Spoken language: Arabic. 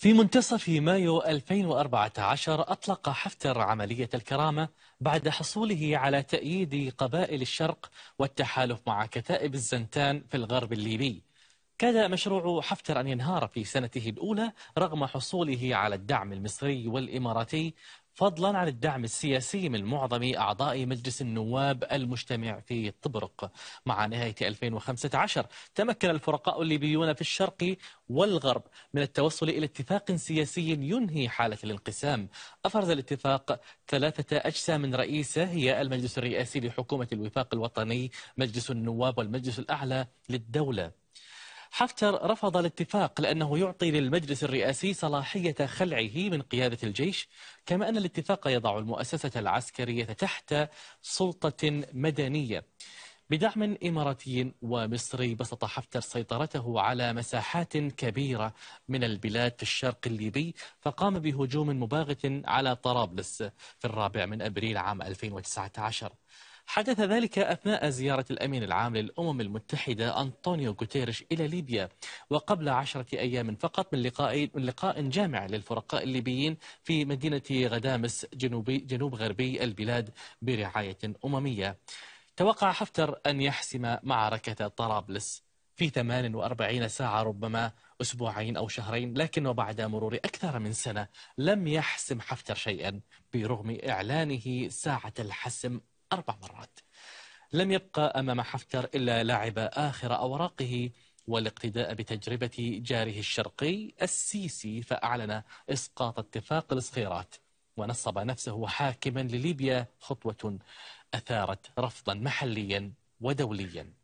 في منتصف مايو 2014 أطلق حفتر عملية الكرامة بعد حصوله على تأييد قبائل الشرق والتحالف مع كتائب الزنتان في الغرب الليبي كاد مشروع حفتر أن ينهار في سنته الأولى رغم حصوله على الدعم المصري والإماراتي فضلا عن الدعم السياسي من معظم أعضاء مجلس النواب المجتمع في طبرق مع نهاية 2015 تمكن الفرقاء الليبيون في الشرق والغرب من التوصل إلى اتفاق سياسي ينهي حالة الانقسام أفرز الاتفاق ثلاثة أجسام من رئيسه هي المجلس الرئاسي لحكومة الوفاق الوطني مجلس النواب والمجلس الأعلى للدولة حفتر رفض الاتفاق لأنه يعطي للمجلس الرئاسي صلاحية خلعه من قيادة الجيش كما أن الاتفاق يضع المؤسسة العسكرية تحت سلطة مدنية بدعم إماراتي ومصري بسط حفتر سيطرته على مساحات كبيرة من البلاد في الشرق الليبي فقام بهجوم مباغت على طرابلس في الرابع من أبريل عام 2019 حدث ذلك أثناء زيارة الأمين العام للأمم المتحدة أنطونيو غوتيريش إلى ليبيا وقبل عشرة أيام فقط من لقاء, من لقاء جامع للفرقاء الليبيين في مدينة غدامس جنوبي جنوب غربي البلاد برعاية أممية توقع حفتر أن يحسم معركة طرابلس في 48 ساعة ربما أسبوعين أو شهرين لكن وبعد مرور أكثر من سنة لم يحسم حفتر شيئا برغم إعلانه ساعة الحسم أربع مرات لم يبقى أمام حفتر إلا لعب آخر أوراقه والاقتداء بتجربة جاره الشرقي السيسي فأعلن إسقاط اتفاق الصخيرات ونصب نفسه حاكما لليبيا خطوة أثارت رفضا محليا ودوليا